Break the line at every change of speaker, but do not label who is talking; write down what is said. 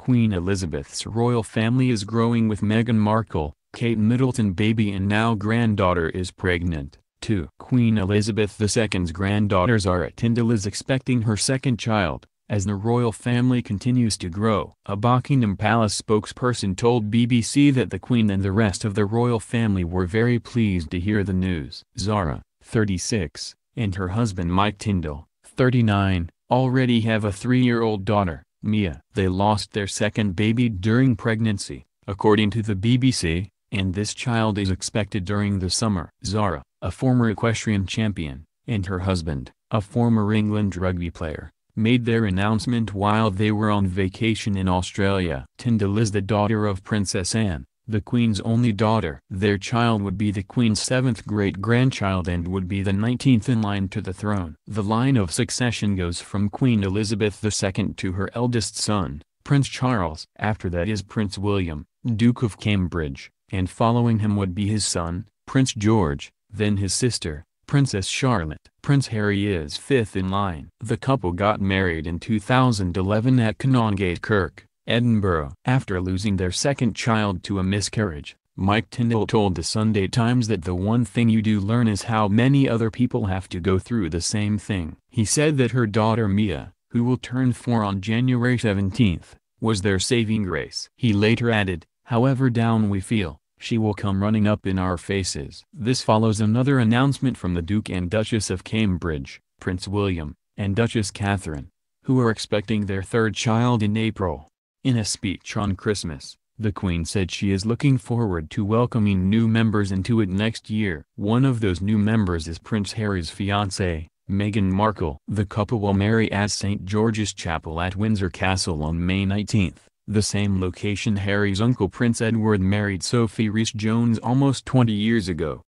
Queen Elizabeth's royal family is growing with Meghan Markle, Kate Middleton baby and now granddaughter is pregnant, too. Queen Elizabeth II's granddaughter Zara Tyndall is expecting her second child, as the royal family continues to grow. A Buckingham Palace spokesperson told BBC that the Queen and the rest of the royal family were very pleased to hear the news. Zara, 36, and her husband Mike Tyndall, 39, already have a three-year-old daughter. Mia. They lost their second baby during pregnancy, according to the BBC, and this child is expected during the summer. Zara, a former equestrian champion, and her husband, a former England rugby player, made their announcement while they were on vacation in Australia. Tyndall is the daughter of Princess Anne, the Queen's only daughter. Their child would be the Queen's seventh great-grandchild and would be the 19th in line to the throne. The line of succession goes from Queen Elizabeth II to her eldest son, Prince Charles. After that is Prince William, Duke of Cambridge, and following him would be his son, Prince George, then his sister, Princess Charlotte. Prince Harry is fifth in line. The couple got married in 2011 at Canongate Kirk. Edinburgh. After losing their second child to a miscarriage, Mike Tyndall told the Sunday Times that the one thing you do learn is how many other people have to go through the same thing. He said that her daughter Mia, who will turn 4 on January 17, was their saving grace. He later added, however down we feel, she will come running up in our faces. This follows another announcement from the Duke and Duchess of Cambridge, Prince William, and Duchess Catherine, who are expecting their third child in April. In a speech on Christmas, the Queen said she is looking forward to welcoming new members into it next year. One of those new members is Prince Harry's fiancée, Meghan Markle. The couple will marry at St. George's Chapel at Windsor Castle on May 19, the same location Harry's uncle Prince Edward married Sophie Rhys-Jones almost 20 years ago.